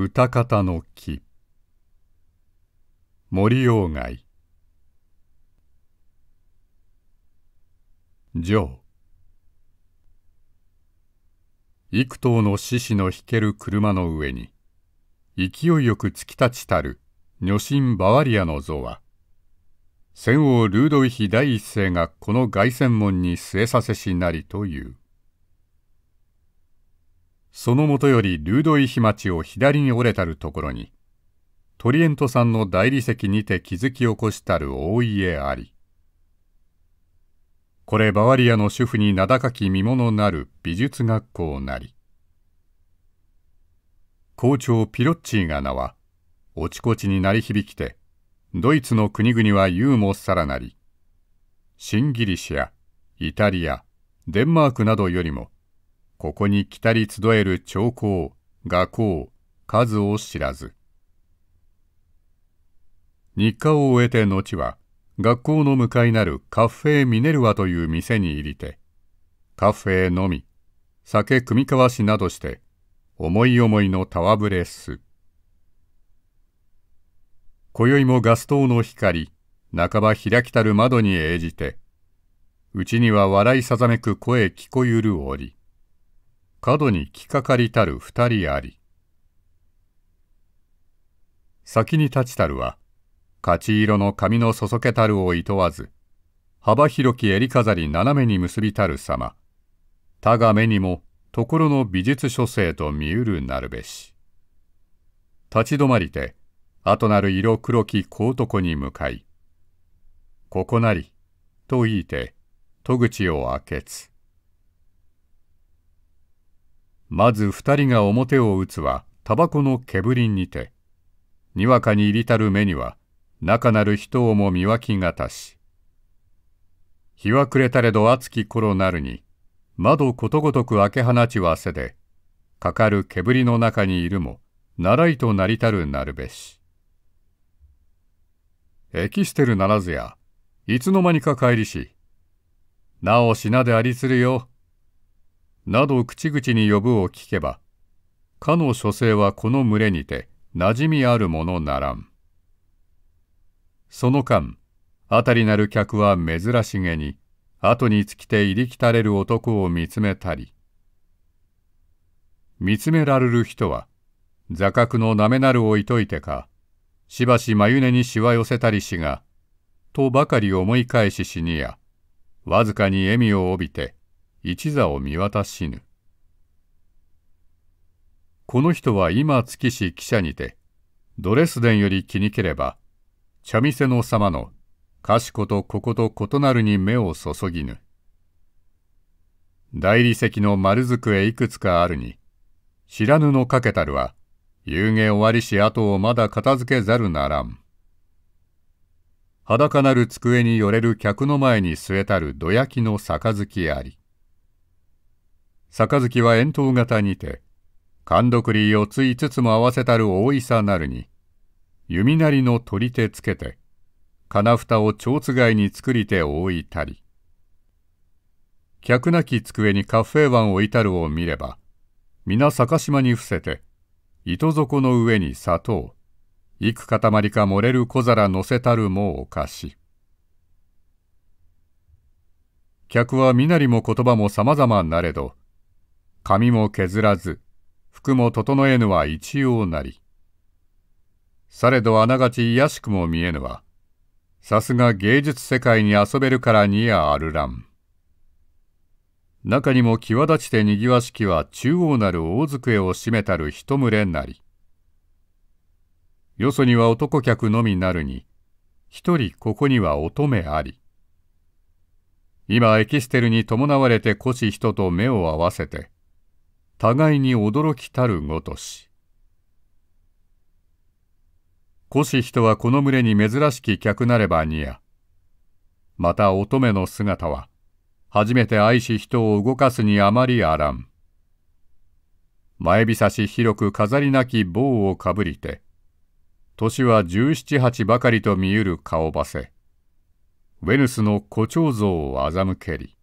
歌方の木森鴎外上幾頭の獅子の引ける車の上に勢いよく突き立ちたる女神バワリアの像は戦王ルードイヒ第一世がこの凱旋門に据えさせしなりという。そのもとよりルードイヒ町を左に折れたるところに、トリエントさんの大理石にて築き起こしたる大家あり。これバワリアの主婦に名高き見物なる美術学校なり。校長ピロッチーが名は、おちこちに鳴り響きて、ドイツの国々はユーもさらなり、シンギリシア、イタリア、デンマークなどよりも、ここに来たり集える長候、画工、数を知らず。日課を終えて後は、学校の向かいなるカフェミネルワという店に入りて、カフェのみ、酒組み交わしなどして、思い思いの戯れす。今宵もガス灯の光、半ば開きたる窓に映じて、うちには笑いさざめく声聞こゆる折。角に来かかりたる二人あり先に立ちたるは勝ち色の髪のそそけたるをいとわず幅広き襟飾り斜めに結びたる様他が目にもところの美術書生と見うるなるべし立ち止まりて後なる色黒き小男に向かい「ここなり」と言いて戸口を開けつまず二人が表を打つはタバコの煙にてにわかに入りたる目には中なる人をも見分きがたし日は暮れたれど暑き頃なるに窓ことごとく開け放ちはせでかかる煙の中にいるも習いとなりたるなるべしエキステルならずやいつの間にか帰りしなお品でありするよなど口々に呼ぶを聞けば、かの書生はこの群れにて馴染みあるものならん。その間、あたりなる客は珍しげに、後につきて入りきたれる男を見つめたり、見つめられる人は、座角のなめなるをいといてか、しばし眉根にしわ寄せたりしが、とばかり思い返ししにや、わずかに笑みを帯びて、一座を見渡しぬ。この人は今月市記者にて、ドレスデンより気にければ、茶店の様の、かしことここと異なるに目を注ぎぬ。大理石の丸机いくつかあるに、知らぬのかけたるは、夕げ終わりし後をまだ片付けざるならん。裸なる机に寄れる客の前に据えたるどやきの杯あり。杯は円筒型にて、勘毒くりをついつつも合わせたる大いさなるに、弓なりの取り手つけて、金蓋を蝶つがいに作りて覆いたり。客なき机にカフェ湾をいたるを見れば、皆逆島に伏せて、糸底の上に砂糖、幾塊か漏れる小皿乗せたるもおかし。客は身なりも言葉も様々なれど、髪も削らず、服も整えぬは一様なり。されどあながち卑しくも見えぬは、さすが芸術世界に遊べるからにやあるらん。中にも際立ちてにぎわしきは中央なる大机を占めたる一群れなり。よそには男客のみなるに、一人ここには乙女あり。今エキステルに伴われてこし人と目を合わせて、互いに驚きたるごとし古し人はこの群れに珍しき客なればにやまた乙女の姿は初めて愛し人を動かすにあまりあらん前びさし広く飾りなき棒をかぶりて年は十七八ばかりと見ゆる顔ばせウェヌスの誇張像を欺けり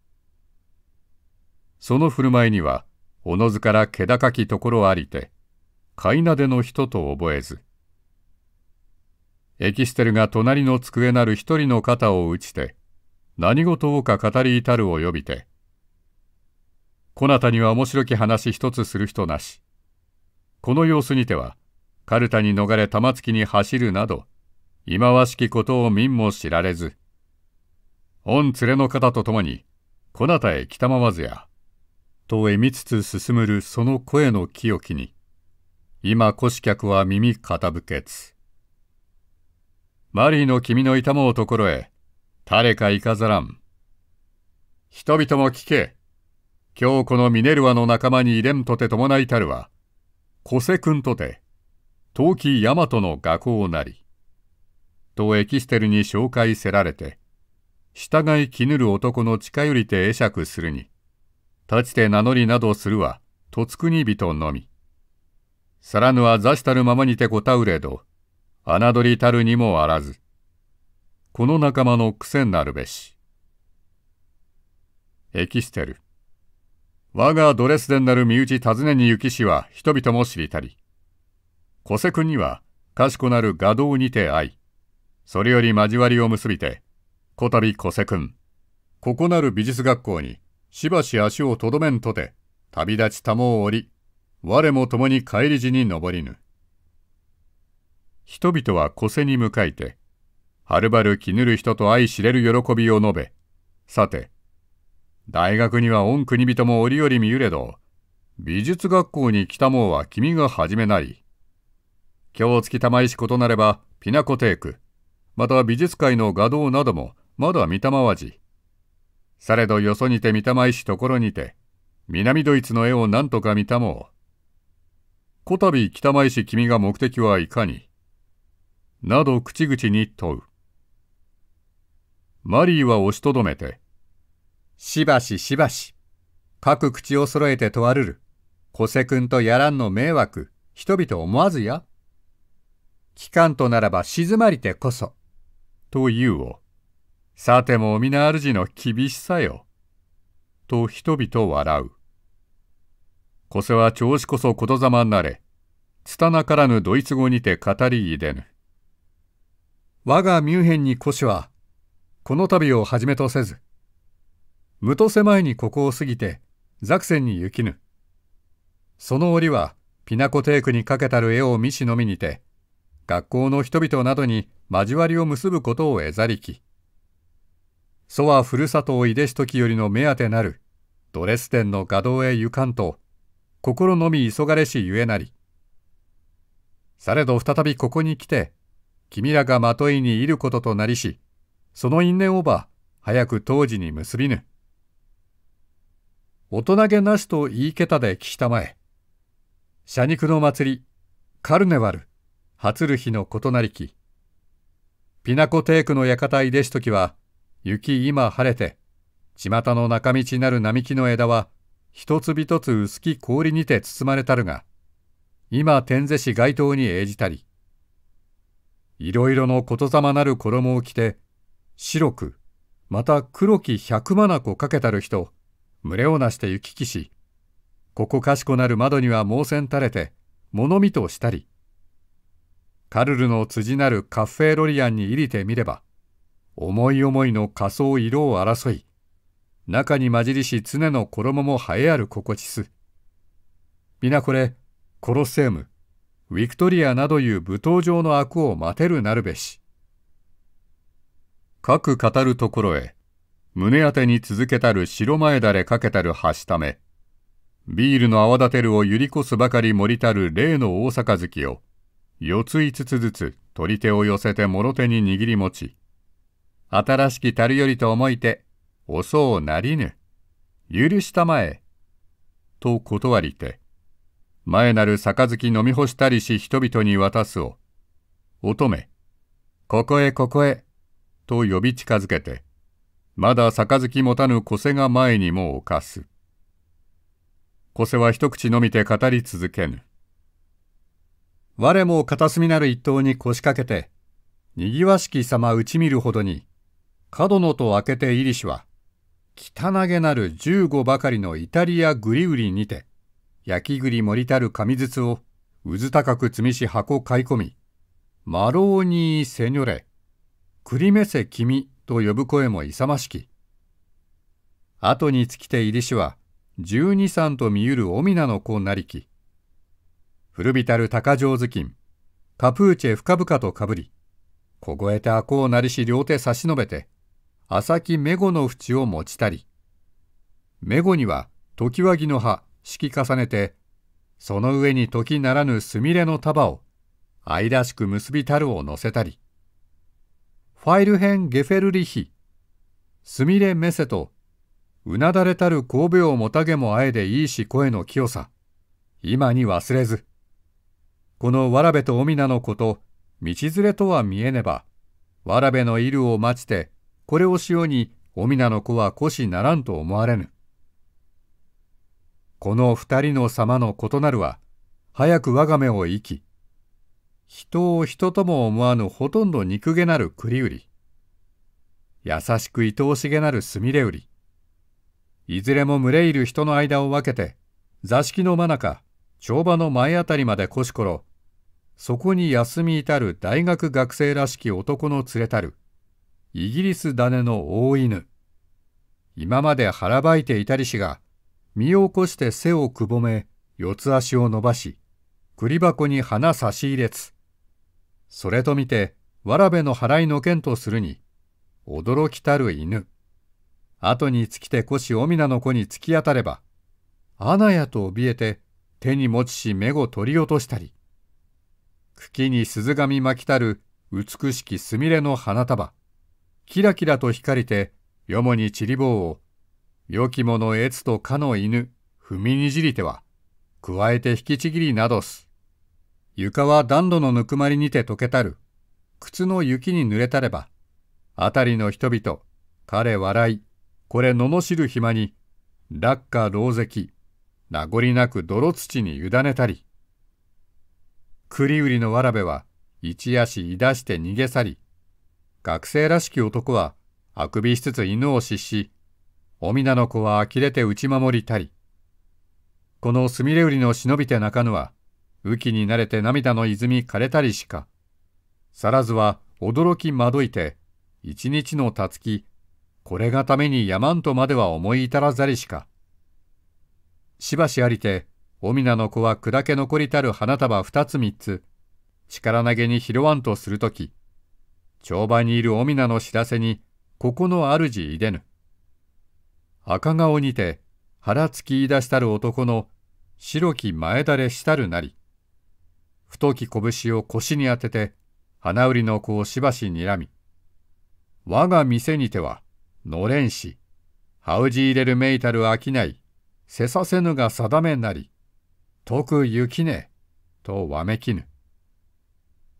その振る舞いにはおのずから気高きところありて、飼いなでの人と覚えず。エキステルが隣の机なる一人の肩を打ちて、何事をか語り至るを呼びて、こなたには面白き話一つする人なし。この様子にては、カルタに逃れ玉突きに走るなど、忌まわしきことを民も知られず、御連れの方と共に、こなたへ来たまわずや。とえみつつ進むるその声の清きに、今腰客は耳傾けつ。マリーの君の痛もうところへ、誰か行かざらん。人々も聞け。今日このミネルワの仲間に入れんとて伴いたるは、小瀬君とて、陶器大和の画工なり。とエキステルに紹介せられて、従い絹る男の近寄りて会釈するに、立ちて名乗りなどするは、とつくに人のみ。さらぬは座したるままにてこたうれど、侮りたるにもあらず。この仲間の癖なるべし。エキステル。我がドレスデンなる身内尋ねに行きしは人々も知りたり。古瀬君には、賢なる画道にて会い、それより交わりを結びて、こたび古瀬君、ここなる美術学校に、しばし足をとどめんとて、旅立ちたもを折り、我も共に帰り時に登りぬ。人々は小瀬に迎えて、はるばる気ぬる人と相知れる喜びを述べ、さて、大学には御国人も折々見ゆれど、美術学校に来たもうは君が始めなり。日月玉石異なればピナコテーク、また美術界の画道などもまだ見たまわじ。されどよそにて見たまいしところにて、南ドイツの絵を何とか見たもう。こたび北前市君が目的はいかになど口々に問う。マリーは押しとどめて、しばししばし、各口を揃えて問わるる。小瀬君とやらんの迷惑、人々思わずや。かんとならば静まりてこそ、と言うを。さても皆主の厳しさよ。と人々笑う。こせは調子こそことざまなれ。つたなからぬドイツ語にて語りいでぬ。我がミュンヘンに古紙は、この度をはじめとせず、無と狭いにここを過ぎて、ザクセンに行きぬ。その折は、ピナコテークにかけたる絵を見しのみにて、学校の人々などに交わりを結ぶことを得ざりき。祖はふるさとを井出し時よりの目当てなる、ドレスデンの画道へ行かんと、心のみ急がれしゆえなり。されど再びここに来て、君らがまといにいることとなりし、その因縁をば、早く当時に結びぬ。大人げなしと言い桁で聞きたまえ。社肉の祭り、カルネワル、初る日のことなりき。ピナコテークの館いでしときは、雪今晴れて、巷の中道なる並木の枝は、一つ一つ薄き氷にて包まれたるが、今天是し街頭に栄じたり、いろいろのことざまなる衣を着て、白く、また黒き百眼子かけたる人、群れをなして行き来し、ここかしこなる窓には猛線垂れて、物見としたり、カルルの辻なるカフェロリアンに入りてみれば、思い思いの仮装色を争い、中に混じりし常の衣も栄えある心地す。皆これ、コロッセウム、ウィクトリアなどいう舞踏上の悪を待てるなるべし。各語るところへ、胸当てに続けたる白前だれかけたる橋ため、ビールの泡立てるを揺りこすばかり盛りたる例の大月を、四つ五つずつ取り手を寄せて諸手に握り持ち、新しきたるよりと思いて、おそうなりぬ。許したまえ。と断りて、前なる杯飲み干したりし人々に渡すを、乙女、ここへここへ、と呼び近づけて、まだ杯持たぬ小瀬が前にも犯す。小瀬は一口飲みて語り続けぬ。我も片隅なる一党に腰掛けて、にぎわしき様打ち見るほどに、角野と明けてイリシは、汚げなる15ばかりのイタリアグリウリにて、焼き栗盛りたる紙筒を、うず高く積みし箱買い込み、マローニーセニョレ、クリメセ君と呼ぶ声も勇ましき。後に尽きて入りしは、十二三と見ゆるオミナの子なりき。古びたる鷹城頭巾、カプーチェ深々とかぶり、凍えてあこうなりし両手差し伸べて、浅きメゴの縁を持ちたり、メゴには時和木の葉、敷き重ねて、その上に時ならぬすみれの束を、愛らしく結びたるを乗せたり、ファイル編ゲフェルリヒ、すみれメセと、うなだれたる神戸をもたげもあえでいいし声の清さ、今に忘れず。このわらべとおみなのこと、道連れとは見えねば、わらべのいるを待ちて、これをしように、おみなの子は腰しならんと思われぬ。この二人の様の異なるは、早く我が目を生き、人を人とも思わぬほとんど憎げなる栗売り、優しく愛おしげなるすみれ売り、いずれも群れいる人の間を分けて、座敷の真中、帳場の前あたりまでこしころ、そこに休み至る大学学生らしき男の連れたる、イギリス種の大犬。今まで腹ばいていたりしが、身を起こして背をくぼめ、四つ足を伸ばし、栗箱に花差し入れつ。それと見て、わらべの払いの剣とするに、驚きたる犬。後に尽きて腰おみなの子に突き当たれば、あなやと怯えて、手に持ちし目を取り落としたり、茎に鈴紙巻きたる美しきすみれの花束。キラキラと光りて、よもにちりぼうを、よきものえつとかの犬、踏みにじりては、加えて引きちぎりなどす。床は暖炉のぬくまりにて溶けたる。靴の雪に濡れたれば、あたりの人々、彼笑い、これ罵る暇に、落下老石、名残なく泥土に委ねたり。栗売りのわらべは、一足いだして逃げ去り、学生らしき男はあくびしつつ犬を失し、おみなの子は呆れて打ち守りたり。このすみれ売りの忍びて泣かぬは、雨季に慣れて涙の泉枯れたりしか、さらずは驚きまどいて、一日のたつき、これがためにやまんとまでは思い至らざりしか。しばしありて、おみなの子は砕け残りたる花束二つ三つ、力投げに拾わんとするとき、帳場にいるお皆の知らせに、ここの主いでぬ。赤顔にて、腹つき言い出したる男の、白き前だれしたるなり。太き拳を腰に当てて、花売りの子をしばし睨み。我が店にては、のれんし、ハウジ入れるめいたるきない、せさせぬが定めなり、とく行きねとわめきぬ。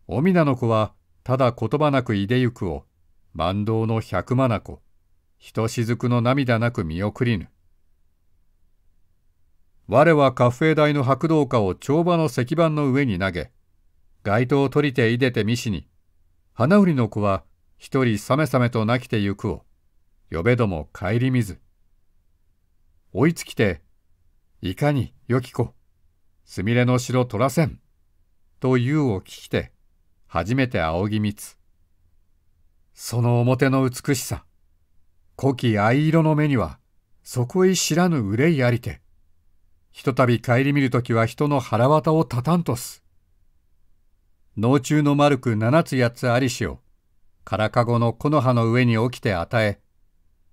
おみなの子は、ただ言葉なくいでゆくを、万道の百万なこ、ひとしずくの涙なく見送りぬ。我はカフェ台の白道家を帳場の石板の上に投げ、街灯を取りていでて見しに、花売りの子は一人さめさめと泣きてゆくを、呼べども帰り見ず。追いつきて、いかによき子、すみれの城取らせん、と言うを聞きて、初めて仰ぎ見つ。その表の美しさ、古き藍色の目には、そこへ知らぬ憂いありて、ひとたび帰り見るときは人の腹渡をたたんとす。脳中の丸く七つ八つありしを、からかごの木の葉の上に起きて与え、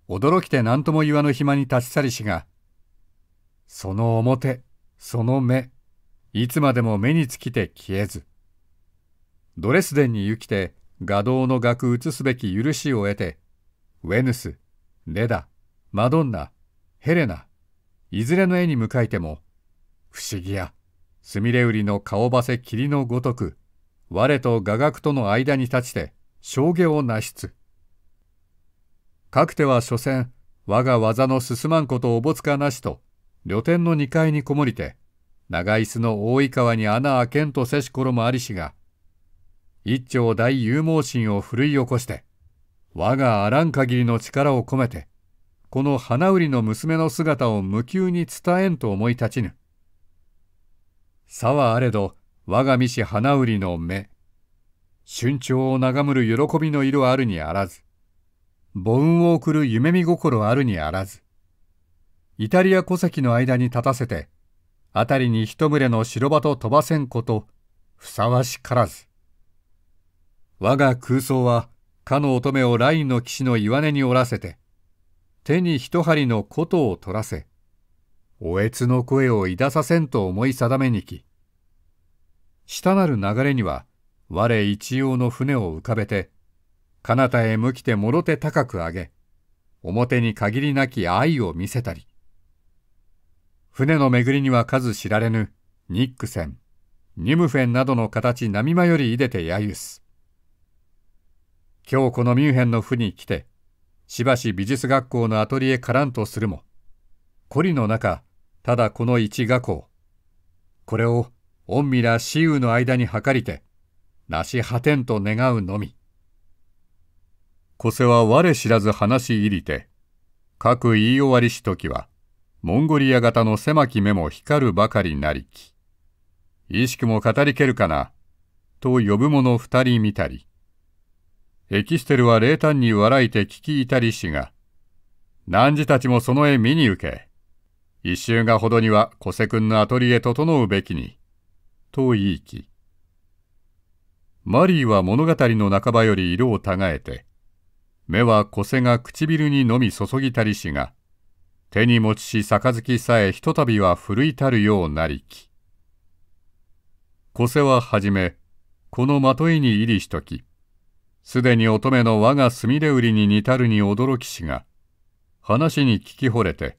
驚きて何とも言わぬ暇に立ち去りしが、その表、その目、いつまでも目につきて消えず。ドレスデンに行きて画道の額移すべき許しを得て、ウェヌス、レダ、マドンナ、ヘレナ、いずれの絵に向かいても、不思議や、スミレウリの顔ばせ霧のごとく、我と画学との間に立ちて、証言をなしつ。かくては所詮、我が技の進まんことおぼつかなしと、旅店の二階にこもりて、長椅子の大井川に穴開けんとせし頃もありしが、一朝大勇猛心を奮い起こして、我があらん限りの力を込めて、この花売りの娘の姿を無休に伝えんと思い立ちぬ。さはあれど、我が見し花売りの目。春潮を眺むる喜びの色あるにあらず。母運を送る夢見心あるにあらず。イタリア戸籍の間に立たせて、辺りに一群れの白馬と飛ばせんこと、ふさわしからず。我が空想は、かの乙女をラインの騎士の岩根に折らせて、手に一針の琴を取らせ、おえつの声をださせんと思い定めにき。したなる流れには、我一様の船を浮かべて、彼方へ向きてもろ手高く上げ、表に限りなき愛を見せたり。船の巡りには数知られぬ、ニックセン、ニムフェンなどの形波間よりいでてやゆす。今日このミュンヘンの府に来て、しばし美術学校のアトリエからんとするも、孤りの中、ただこの一画校、これを御身ら私有の間に計りて、なし果てんと願うのみ。こせは我知らず話入りて、各言い終わりしときは、モンゴリア型の狭き目も光るばかりなりき、意識も語りけるかな、と呼ぶ者二人見たり、エキステルは冷淡に笑いて聞きいたりしが、汝たちもその絵見に受け、一周がほどには小瀬君のアトリエ整うべきに、と言いき。マリーは物語の半ばより色をたがえて、目は小瀬が唇にのみ注ぎたりしが、手に持ちし杯さえひとたびは奮いたるようなりき。小瀬ははじめ、このまといに入りしとき、すでに乙女の我が墨で売りに似たるに驚きしが、話に聞き惚れて、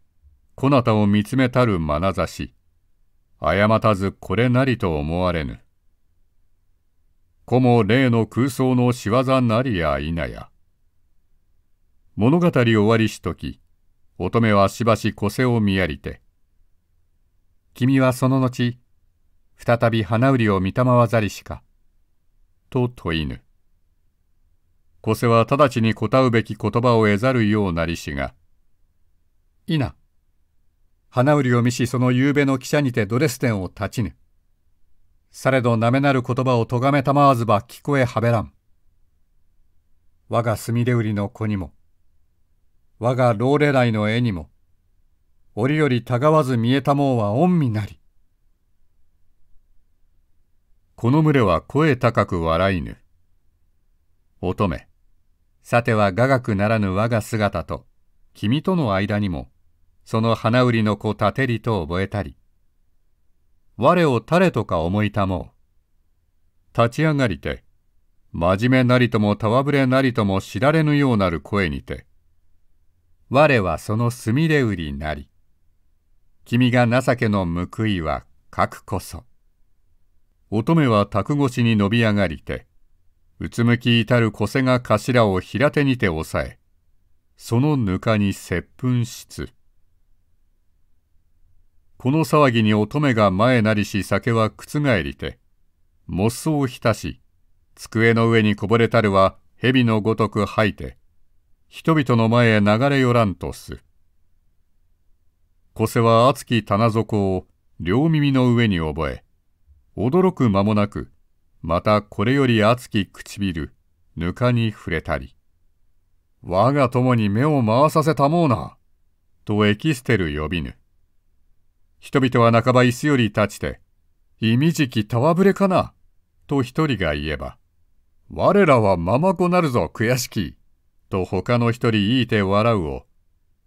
こなたを見つめたる眼差し、誤たずこれなりと思われぬ。子も例の空想の仕業なりや否や。物語終わりしとき、乙女はしばし小瀬を見やりて、君はその後、再び花売りを見たまわざりしか、と問いぬ。小瀬は直ちに答うべき言葉を得ざるようなりしが、いな。花売りを見しその夕べの汽車にてドレス店を立ちぬ。されどなめなる言葉をとがめたまわずば聞こえはべらん。我がすみれ売りの子にも、我が老ラ来の絵にも、折々たがわず見えたもうは恩みなり。この群れは声高く笑いぬ。乙女。さては雅楽ならぬ我が姿と、君との間にも、その花売りの子立てりと覚えたり。我を誰とか思いたもう。立ち上がりて、真面目なりともたわぶれなりとも知られぬようなる声にて、我はそのすみれ売りなり。君が情けの報いはくこそ。乙女は卓越しに伸び上がりて、うつむき至る小瀬が頭を平手にて押さえ、そのぬかに接吻しつ。この騒ぎに乙女が前なりし酒は覆りて、もっそを浸し、机の上にこぼれたるは蛇のごとく吐いて、人々の前へ流れ寄らんとす。小瀬は熱き棚底を両耳の上に覚え、驚く間もなく、またこれより熱き唇、ぬかに触れたり、我が友に目を回させたもうな、とエキステル呼びぬ。人々は半ば椅子より立ちて、意味じきたわぶれかな、と一人が言えば、我らはままこなるぞ悔しき、と他の一人言いて笑うを、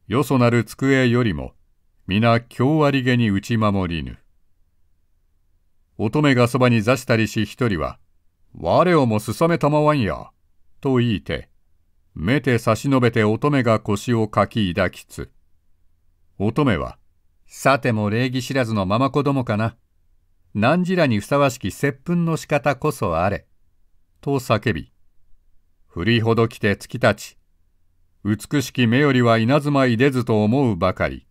よそなる机よりも、皆京ありげに打ち守りぬ。乙女がそばに座したりし一人は、我をもすさめたまわんや、と言いて、目で差し伸べて乙女が腰をかき抱きつ。乙女は、さても礼儀知らずのまま子供かな。何時らにふさわしき接吻の仕方こそあれ。と叫び、振りほどきて突き立ち、美しき目よりは稲妻いでずと思うばかり、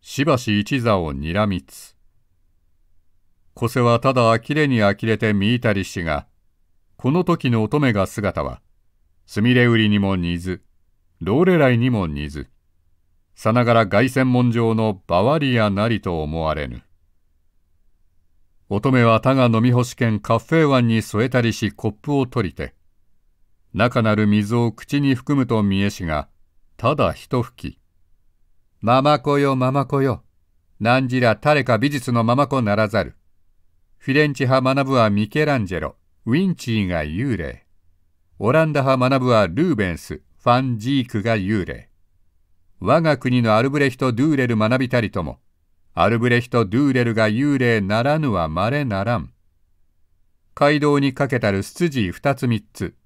しばし一座をにらみつ。小瀬はただ呆れに呆れて見いたりしが、この時の乙女が姿は、すみれ売りにも似ず、ローレライにも似ず、さながら凱旋門上のバワリアなりと思われぬ。乙女は他が飲み干し券カフェ湾に添えたりしコップを取りて、中なる水を口に含むと見えしが、ただ一吹き。ママ子よママ子よ。何時ら誰か美術のママ子ならざる。フィレンチ派学ぶはミケランジェロ、ウィンチーが幽霊。オランダ派学ぶはルーベンス、ファン・ジークが幽霊。我が国のアルブレヒト・ドゥーレル学びたりとも、アルブレヒト・ドゥーレルが幽霊ならぬは稀ならん。街道にかけたる出自二つ三つ。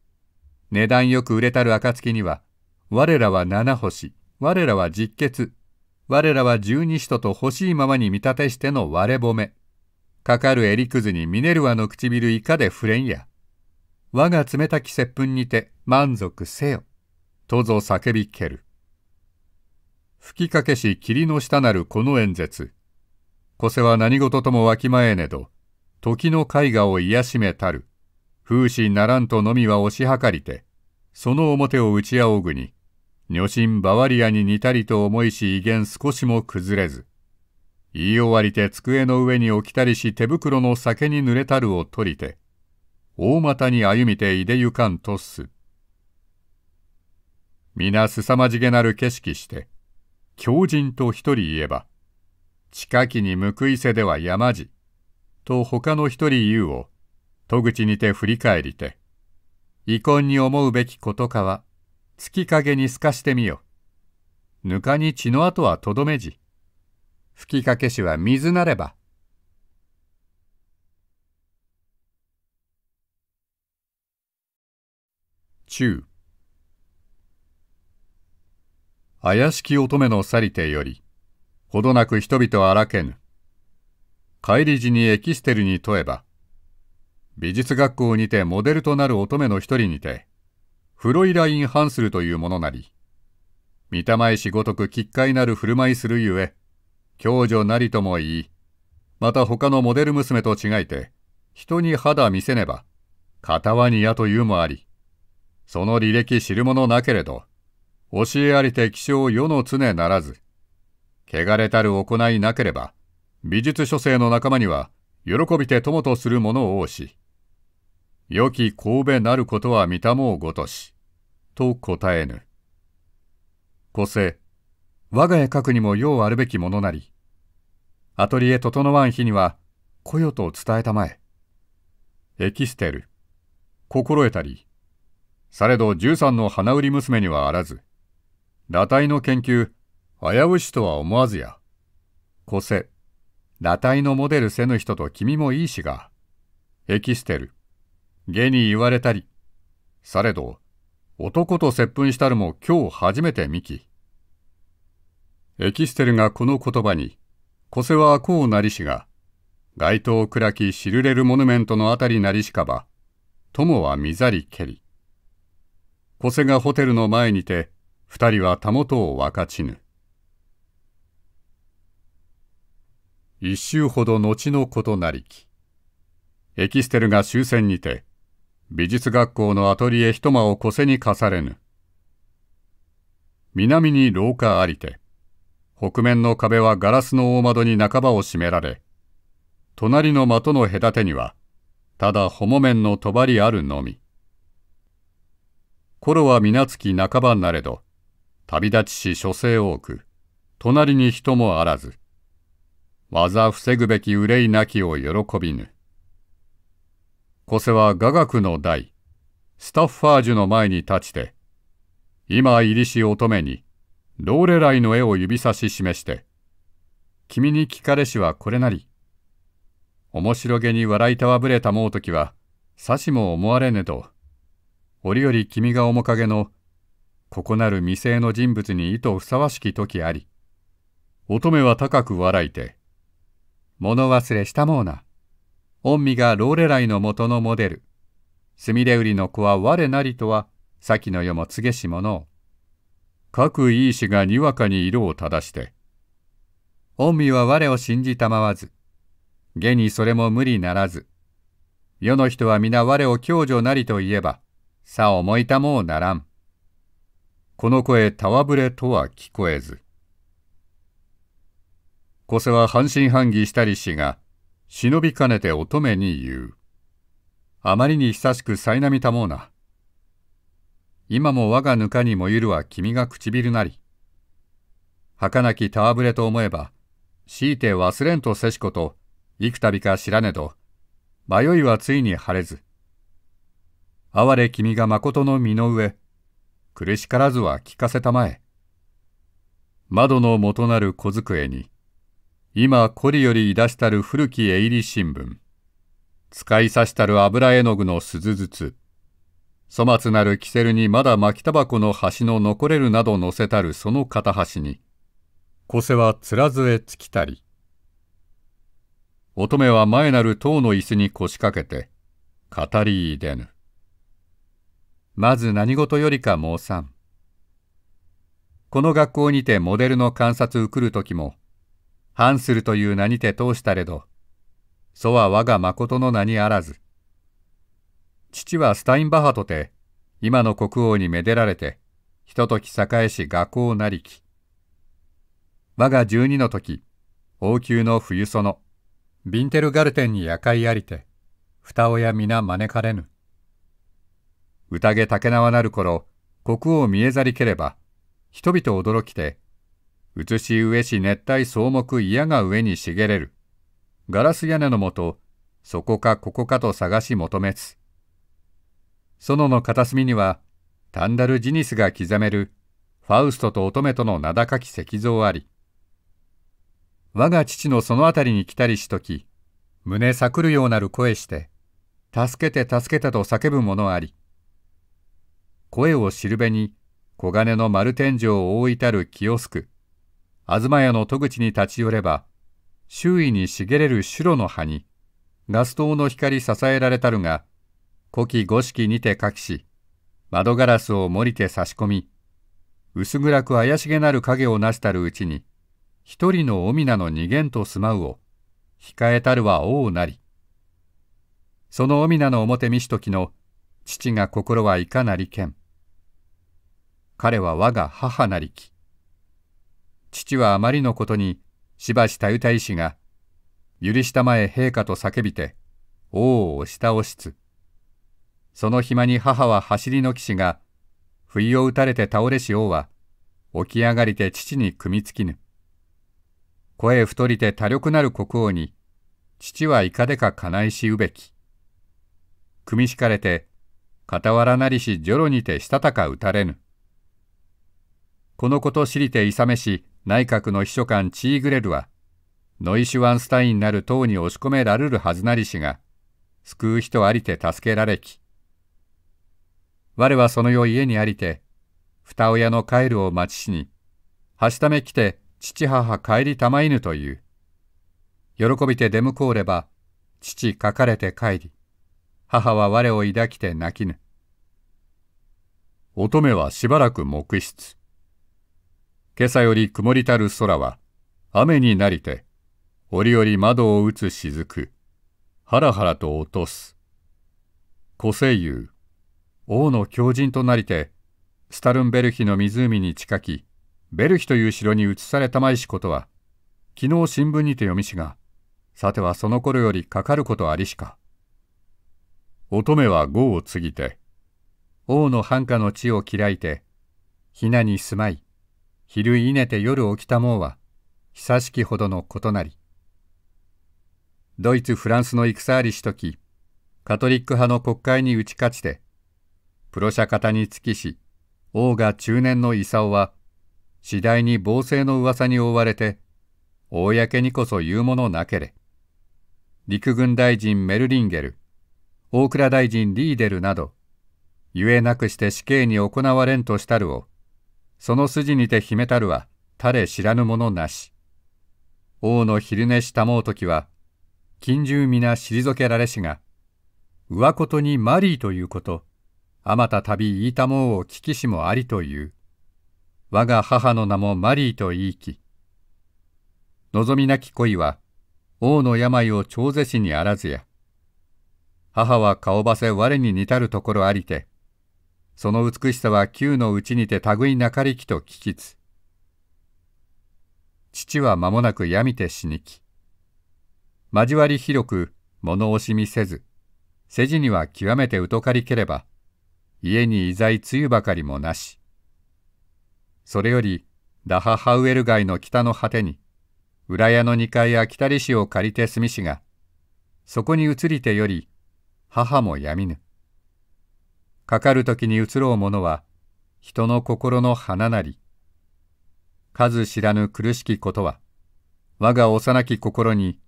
値段よく売れたる暁には、我らは七星、我らは実血、我らは十二使徒と欲しいままに見立てしての我褒め。かかる襟くずにミネルワの唇以下で触れんや。我が冷たき接吻にて満足せよ。とぞ叫びける。吹きかけし霧の下なるこの演説。こせは何事ともわきまえねど、時の絵画を癒しめたる。風刺ならんとのみは押し量りて、その表を打ち仰ぐに、女神バワリアに似たりと思いし威厳少しも崩れず。言い終わりて机の上に置きたりし手袋の酒に濡れたるを取りて、大股に歩みていでゆかんとす。皆すさまじげなる景色して、狂人と一人言えば、近きに報いせでは山路と他の一人言うを、戸口にて振り返りて、遺恨に思うべきことかは、月影に透かしてみよ。ぬかに血の跡はとどめじ。吹きかけしは水なれば。中怪しき乙女の去りてより、ほどなく人々荒けぬ。帰り時にエキステルに問えば、美術学校にてモデルとなる乙女の一人にて、フロイライン・ハンスルというものなり、見たまえしごとく奇怪なる振る舞いするゆえ、共助なりとも言い、また他のモデル娘と違いて、人に肌見せねば、傍にやというもあり、その履歴知るものなけれど、教えありて気象世の常ならず、汚れたる行いなければ、美術書生の仲間には、喜びて友とする者を多し、良き神戸なることは見たもうごとし、と答えぬ。個性。我が家核にも用あるべきものなり、アトリエ整わん日には、こよと伝えたまえ。エキステル、心得たり、されど十三の花売り娘にはあらず、裸体の研究、危うしとは思わずや。個性、裸体のモデルせぬ人と君もいいしが、エキステル、下に言われたり、されど、男と接吻したるも今日初めて見き、エキステルがこの言葉に、小瀬はこうなりしが、街を暗き知るれるモニュメントのあたりなりしかば、友は見ざりけり。小瀬がホテルの前にて、二人はたもとを分かちぬ。一周ほど後のことなりき。エキステルが終戦にて、美術学校のアトリエ一間を小瀬に課されぬ。南に廊下ありて、北面の壁はガラスの大窓に半ばを閉められ、隣の的の隔てには、ただほも面のとばりあるのみ。頃は皆月半ばなれど、旅立ちし諸生多く、隣に人もあらず、技防ぐべき憂いなきを喜びぬ。小瀬は雅楽の代、スタッファージュの前に立ちて、今入りし乙女に、ローレライの絵を指さし示して、君に聞かれしはこれなり。面白げに笑いたわぶれたもうときは、さしも思われねど、折々君が面影の、ここなる未成の人物に意図ふさわしき時あり、乙女は高く笑いて、物忘れしたもうな。御身がローレライの元のモデル。墨で売りの子は我なりとは、先の世も告げし者を。各いい師がにわかに色を正して、恩美は我を信じたまわず、下にそれも無理ならず、世の人は皆我を共助なりといえば、さ思いたもうならん。この声たわぶれとは聞こえず。小瀬は半信半疑したりしが、忍びかねて乙女に言う。あまりに久しく苛みたもうな。今も我がぬかにもゆるは君が唇なり。儚き戯れと思えば、強いて忘れんとせしこと、幾度か知らねど、迷いはついに晴れず。哀れ君が誠の身の上、苦しからずは聞かせたまえ。窓の元なる小机に、今こりよりいだしたる古き絵入り新聞、使いさしたる油絵の具の鈴筒。粗末なるキセルにまだ巻きたばこの端の残れるなど乗せたるその片端に、小瀬はつらずえつきたり。乙女は前なる塔の椅子に腰掛けて、語り入れぬ。まず何事よりか申さん。この学校にてモデルの観察受くる時も、反するという名にて通したれど、祖は我が誠の名にあらず、父はスタインバハとて、今の国王にめでられて、ひととき栄し学校なりき。我が十二の時、王宮の冬園、ビンテルガルテンに夜会ありて、二親皆招かれぬ。宴竹縄なる頃、国王見えざりければ、人々驚きて、移し上し熱帯草木嫌が上に茂れる。ガラス屋根のもと、そこかここかと探し求めつ。園の片隅には、タンダル・ジニスが刻めるファウストと乙女との名高き石像あり、我が父のその辺りに来たりしとき、胸さくるようなる声して、助けて助けたと叫ぶものあり、声をしるべに黄金の丸天井を覆いたる清すく、東屋の戸口に立ち寄れば、周囲に茂れる白の葉に、ガス灯の光支えられたるが、古希五色にて隠し、窓ガラスを森て差し込み、薄暗く怪しげなる影をなしたるうちに、一人のおなの二元と住まうを、控えたるは王なり。そのおなの表見しときの、父が心はいかなりけん。彼は我が母なりき。父はあまりのことに、しばしたゆた医師が、ゆりしたまえ陛下と叫びて、王を押し倒しつ。その暇に母は走りの騎士が、不意を打たれて倒れし王は、起き上がりて父に組みつきぬ。声太りて多力なる国王に、父はいかでかかないしうべき。組み敷かれて、傍らなりしジョロにてしたたか打たれぬ。このこと知りて勇めし、内閣の秘書官チーグレルは、ノイシュワンスタインなる党に押し込められるはずなりしが、救う人ありて助けられき。我はその世家にありて、二親の帰るを待ちしに、はしため来て父母帰りたまいぬという。喜びて出向こうれば、父書かれて帰り、母は我を抱きて泣きぬ。乙女はしばらく黙室。今朝より曇りたる空は、雨になりて、折々窓を打つ雫、はらはらと落とす。古生優王の狂人となりて、スタルンベルヒの湖に近き、ベルヒという城に移されたまいしことは、昨日新聞にて読みしが、さてはその頃よりかかることありしか。乙女は業を継ぎて、王の繁華の地を嫌いて、ひなに住まい、昼いねて夜起きたもうは、久しきほどのことなり。ドイツ・フランスの戦ありしとき、カトリック派の国会に打ち勝ちて、風呂者方につきし、王が中年の功は、次第に暴政の噂に覆われて、公にこそ言うものなけれ。陸軍大臣メルリンゲル、大蔵大臣リーデルなど、ゆえなくして死刑に行われんとしたるを、その筋にて秘めたるは、たれ知らぬものなし。王の昼寝したもうときは、近住皆退けられしが、上ことにマリーということ、あまたたびいたもうを聞きしもありという。我が母の名もマリーと言いき。望みなき恋は、王の病を長ぜしにあらずや。母は顔ばせ我に似たるところありて、その美しさは旧のうちにて類なかりきと聞きつ。父は間もなく病みて死にき。交わり広く物惜しみせず、世事には極めて疎かりければ、家にいざい梅雨ばかりもなし。それより、ダハハウエル街の北の果てに、裏屋の2階や北利市を借りて住みしが、そこに移りてより、母もやみぬ。かかる時に移ろうものは、人の心の花なり。数知らぬ苦しきことは、我が幼き心に、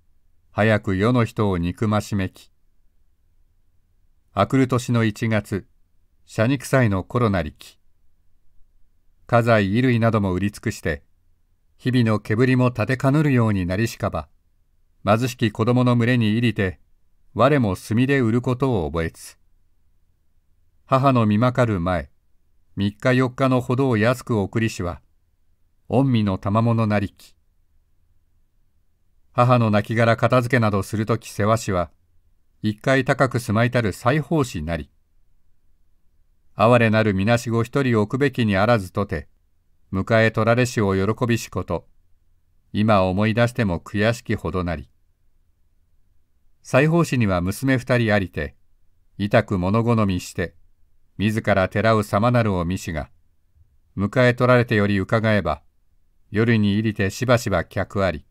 早く世の人を憎ましめき。あくる年の1月、社肉祭のコロナ力家財衣類なども売り尽くして日々の煙も立てかぬるようになりしかば貧しき子供の群れに入りて我も墨で売ることを覚えつ母の見まかる前3日4日のほどを安く送りしは御身の賜物なりき母の亡骸片付けなどするとき世話しは一回高く住まいたる裁縫師なり哀れなるみなしご一人置くべきにあらずとて、迎え取られしを喜びしこと、今思い出しても悔しきほどなり。西方師には娘二人ありて、痛く物好みして、自ら寺う様なるを見しが、迎え取られてより伺えば、夜に入りてしばしば客あり。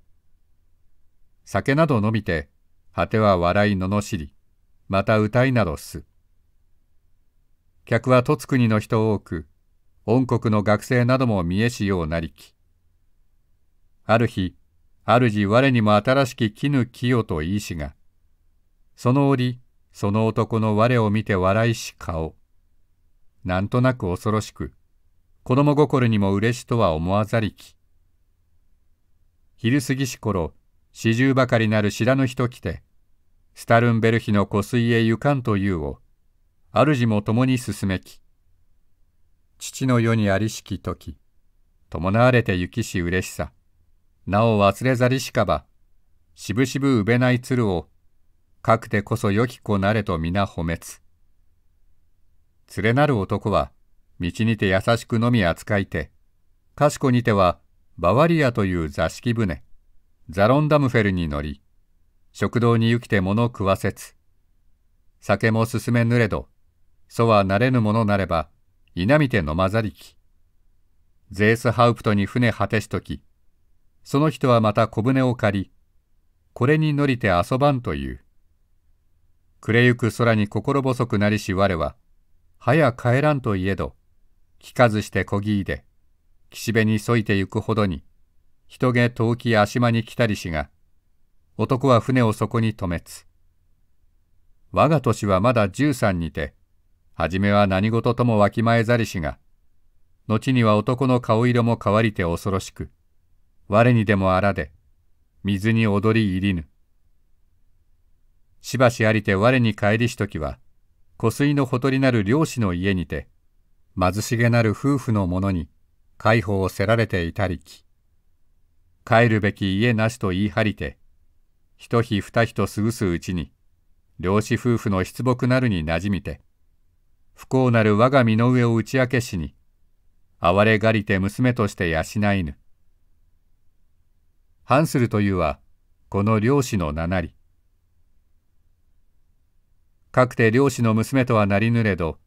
酒など飲みて、果ては笑い罵り、また歌いなどす。客は戸津国の人多く、御国の学生なども見えしようなりき。ある日、主我にも新しき絹清といいしが、その折、その男の我を見て笑いし顔。なんとなく恐ろしく、子供心にも嬉しとは思わざりき。昼過ぎし頃、四十ばかりなる知らぬ人来て、スタルンベルヒの湖水へ行かんというを、主も共に進めき父の世にありしき時伴われて行きし嬉しさなお忘れざりしかばしぶしぶ埋べない鶴をかくてこそ良き子なれと皆褒めつ連れなる男は道にて優しくのみ扱いてかしこにてはバワリアという座敷船ザロンダムフェルに乗り食堂に行きて物食わせつ酒も進めぬれど祖はなれぬものなれば、いなみてのまざりき。ゼースハウプトに船果てしとき、その人はまた小舟を借り、これに乗りて遊ばんという。暮れゆく空に心細くなりし我は、早帰らんといえど、聞かずして小ぎいで、岸辺にそいてゆくほどに、人げ遠き足間に来たりしが、男は船をそこに止めつ。我が年はまだ十三にて、初めは何事ともわきまえざりしが、後には男の顔色も変わりて恐ろしく、我にでもあらで、水に踊り入りぬ。しばしありて我に帰りしときは、湖水のほとりなる漁師の家にて、貧しげなる夫婦の者に、介抱をせられていたりき。帰るべき家なしと言い張りて、一日二日と過ぐすうちに、漁師夫婦の出木なるになじみて、不幸なる我が身の上を打ち明けしに、哀れがりて娘として養いぬ。ハンスルというは、この漁師の名なり。かくて漁師の娘とはなりぬれど、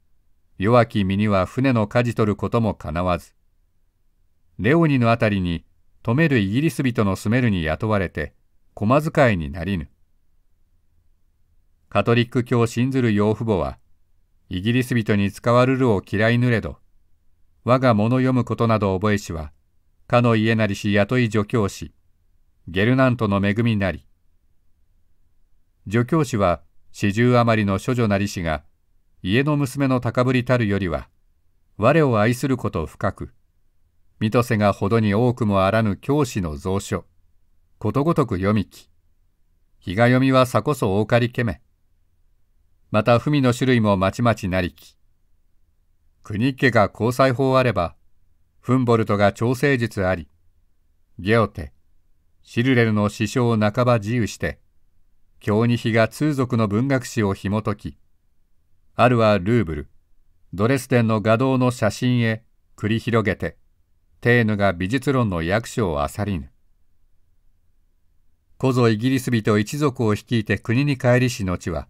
弱き身には船の舵取ることもかなわず、レオニのあたりに、止めるイギリス人の住めるに雇われて、駒遣いになりぬ。カトリック教を信ずる養父母は、イギリス人に使わるるを嫌いぬれど、我が物読むことなど覚えしは、かの家なりし雇い助教師、ゲルナントの恵みなり。助教師は四十余りの処女なりしが、家の娘の高ぶりたるよりは、我を愛すること深く、水戸瀬がほどに多くもあらぬ教師の蔵書、ことごとく読みき、日が読みはさこそ大かりけめ、また文の種類もまちまちなりき。国家が交際法あれば、フンボルトが調整術あり、ゲオテ、シルレルの師匠を半ば自由して、京に比が通俗の文学史を紐解き、あるはルーブル、ドレスデンの画像の写真へ繰り広げて、テーヌが美術論の役所をあさりぬ。こぞイギリス人一族を率いて国に帰りし後は、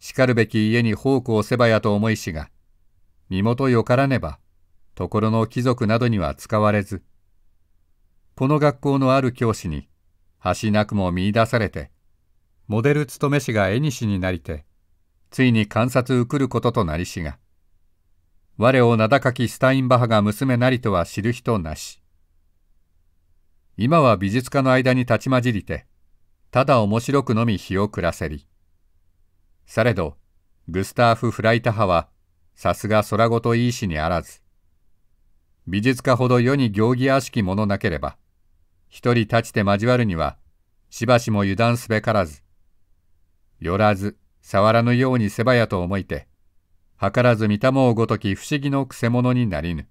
しかるべき家に奉公せばやと思いしが、身元よからねば、ところの貴族などには使われず、この学校のある教師に、橋なくも見出されて、モデル勤め師が絵西になりて、ついに観察うくることとなりしが、我を名高きスタインバハが娘なりとは知る人なし。今は美術家の間に立ち混じりて、ただ面白くのみ日を暮らせり。されど、グスターフ・フライタハは、さすが空ごといいしにあらず、美術家ほど世に行儀あしきものなければ、一人立ちて交わるには、しばしも油断すべからず、寄らず、触らぬようにせばやと思いて、図らず見たもうごとき不思議のくせ者になりぬ。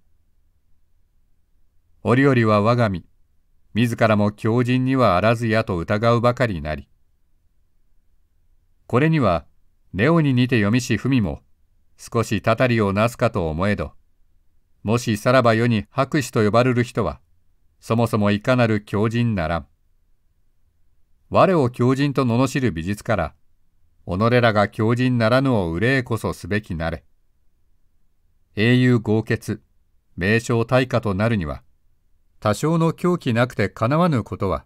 折々は我が身、自らも狂人にはあらずやと疑うばかりなり。これには、レオに似て読みし文も、少したたりをなすかと思えど、もしさらば世に博士と呼ばれる人は、そもそもいかなる狂人ならん。我を狂人と罵る美術から、己らが狂人ならぬを憂えこそすべきなれ。英雄豪傑、名称大化となるには、多少の狂気なくてかなわぬことは、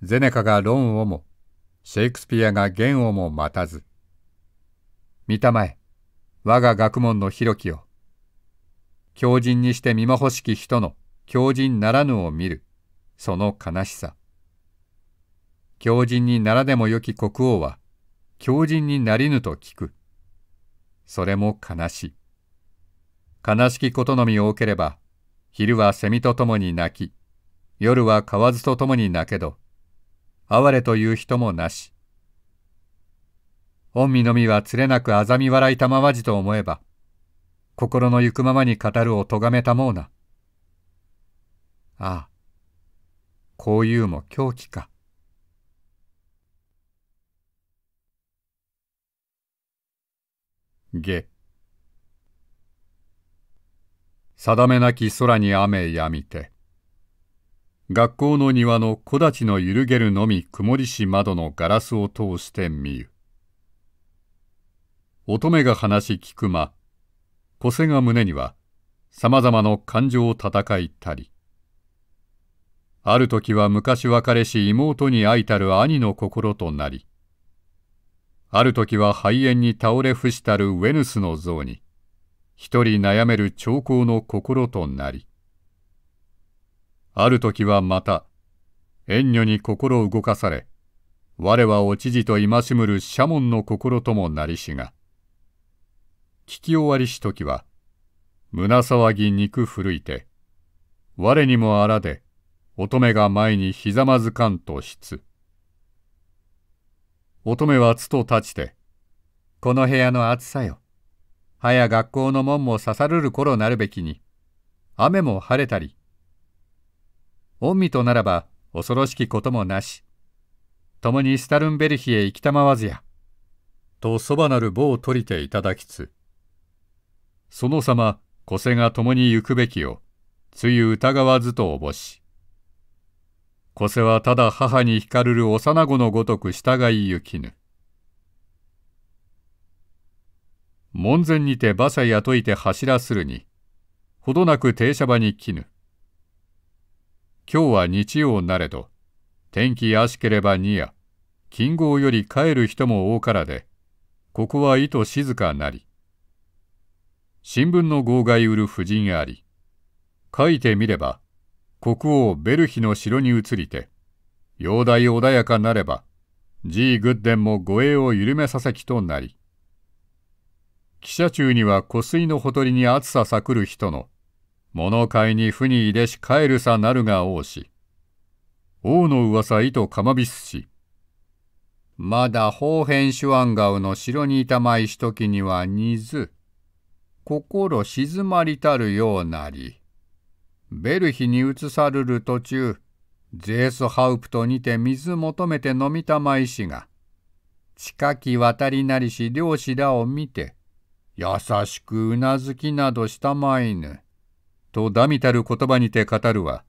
ゼネカが論をも、シェイクスピアが言をも待たず、御霊え、我が学問の広きを。狂人にして見まほしき人の狂人ならぬを見る、その悲しさ。狂人にならでもよき国王は、狂人になりぬと聞く。それも悲しい。悲しきことのみ多ければ、昼は蝉と共に泣き、夜は蛙津と共に泣けど、哀れという人もなし。御身のみはつれなくあざみ笑いたまわじと思えば、心の行くままに語るをとがめたもうな。ああ、こういうも狂気か。下定めなき空に雨やみて学校の庭の木立の揺るげるのみ曇りし窓のガラスを通して見ゆ乙女が話聞く間、小瀬が胸には、様々な感情を戦いたり、ある時は昔別れし妹に愛たる兄の心となり、ある時は肺炎に倒れ伏したるウェヌスの像に、一人悩める長候の心となり、ある時はまた、遠慮に心動かされ、我はおち事と戒むる社ンの心ともなりしが、聞き終わりし時は、胸騒ぎ肉震いて、我にもあらで、乙女が前にひざまずかんとしつ乙女はつと立ちて、この部屋の暑さよ。はや学校の門も刺さるる頃なるべきに、雨も晴れたり。御身とならば恐ろしきこともなし、共にスタルンベルヒへ行きたまわずや。とそばなる棒を取りていただきつ、その様、小瀬が共に行くべきを、つゆ疑わずとおぼし。小瀬はただ母に光る幼子のごとく従い行きぬ。門前にて馬車雇いてらするに、ほどなく停車場に来ぬ。今日は日曜なれど、天気やしければにや、金剛より帰る人も多からで、ここはいと静かなり。新聞の号外売る婦人あり書いてみれば国王ベルヒの城に移りて容体穏やかなればジー・グッデンも護衛を緩めさせきとなり汽車中には湖水のほとりに暑ささくる人の物買いに負に入れし帰るさなるがうし王の噂意図かまびすしまだ方変手腕顔の城にいたまいしときには荷ず心静まりたるようなり、ベルヒに移さるる途中、ゼースハウプトにて水求めて飲みたまいしが、近き渡りなりし漁師らを見て、優しくうなずきなどしたまいぬ。とだみたる言葉にて語るは、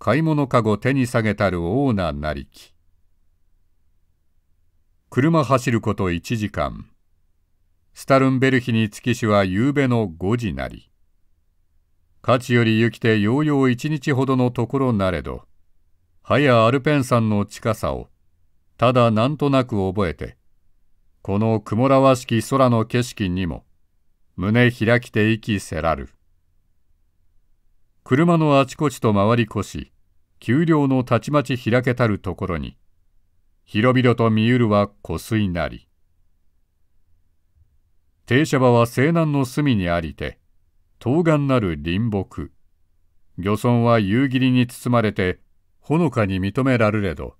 買い物かご手に下げたるオーナーなりき。車走ること1時間。スタルンベルヒに月きしは夕べの5時なり。価値より行きてようよう一日ほどのところなれど、はやアルペン山の近さを、ただなんとなく覚えて、この曇らわしき空の景色にも、胸開きて息せらる。車のあちこちと回り越し、丘陵のたちまち開けたるところに、広々と見ゆるは湖水なり。停車場は西南の隅にありて、東岸なる林木。漁村は夕霧に包まれて、ほのかに認められど、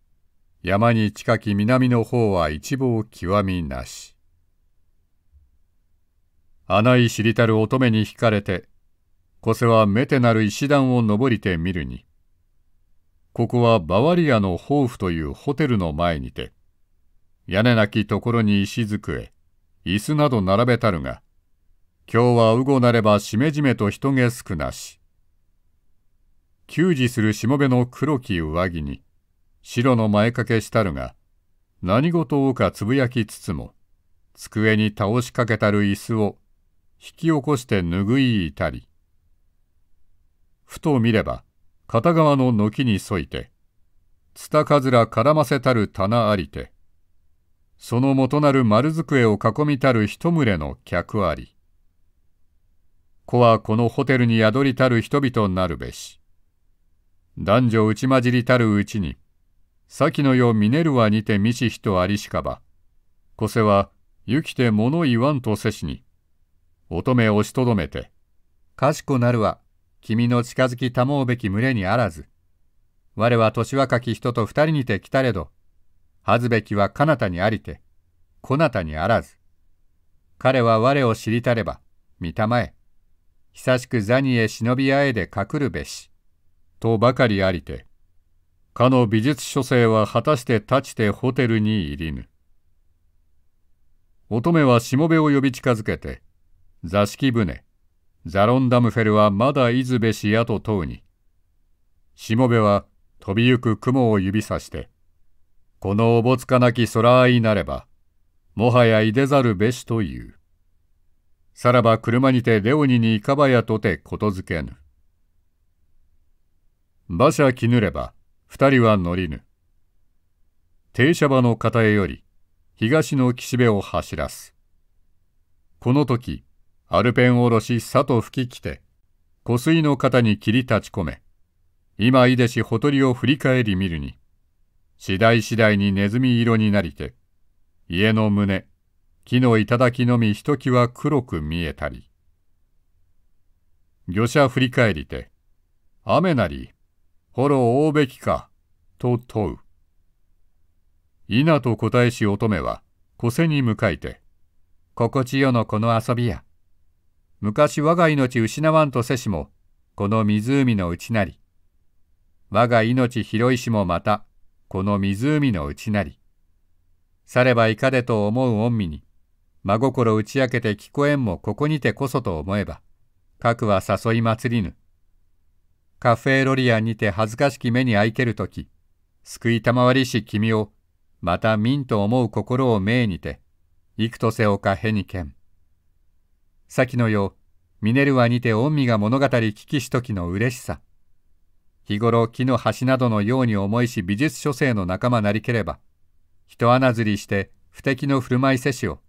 山に近き南の方は一望極みなし。穴井知りたる乙女に惹かれて、小瀬は目てなる石段を登りてみるに、ここはバワリアの豊富というホテルの前にて、屋根なきところに石机、椅子など並べたるが、今日はうごなればしめじめと人げすくなし。給仕するしもべの黒き上着に、白の前掛けしたるが、何事をかつぶやきつつも、机に倒しかけたる椅子を引き起こして拭いいたり。ふと見れば、片側の軒に沿いて、つたかずら絡ませたる棚ありて、その元なる丸机を囲みたる一群れの客あり。子はこのホテルに宿りたる人々なるべし。男女打ち混じりたるうちに、先の世ミネルはにて見し人ありしかば、こせは行きて物言わんとせしに、乙女押しとどめて、かしこなるは、君の近づきたもうべき群れにあらず。我は年若き人と二人にて来たれど、恥ずべきは彼方にありて、こなたにあらず。彼は我を知りたれば、見たまえ。久しく座にへ忍び合えで隠るべし。とばかりありて、かの美術書生は果たして立ちてホテルに入りぬ。乙女はしもべを呼び近づけて、座敷船、ザロンダムフェルはまだいずべしやと問うに。しもべは飛びゆく雲を指さして、このおぼつかなき空合いなれば、もはやいでざるべしという。さらば車にてレオニにいかばやとてことづけぬ。馬車着ぬれば、二人は乗りぬ。停車場の片へより、東の岸辺を走らす。この時、アルペンおろし佐と吹き来て、湖水の肩に切り立ち込め、今いでしほとりを振り返り見るに、次第次第にネズミ色になりて、家の胸、木の頂のみひときわ黒く見えたり。魚者振り返りて、雨なり、ほろうべきか、と問う。稲と答えし乙女は、小瀬に向かいて、心地よのこの遊びや。昔我が命失わんとせしも、この湖のうちなり。我が命拾いしもまた、この湖の内なり。さればいかでと思う恩美に、真心打ち明けて聞こえんもここにてこそと思えば、核は誘い祭りぬ。カフェロリアンにて恥ずかしき目にあいけるとき、救いたまわりし君を、また民と思う心を命にて、幾とせおかへにけん。先のよう、ミネルワにて御身が物語聞きしときの嬉しさ。日頃木の端などのように重いし美術書生の仲間なりければ、人穴ずりして不敵の振る舞いせしを、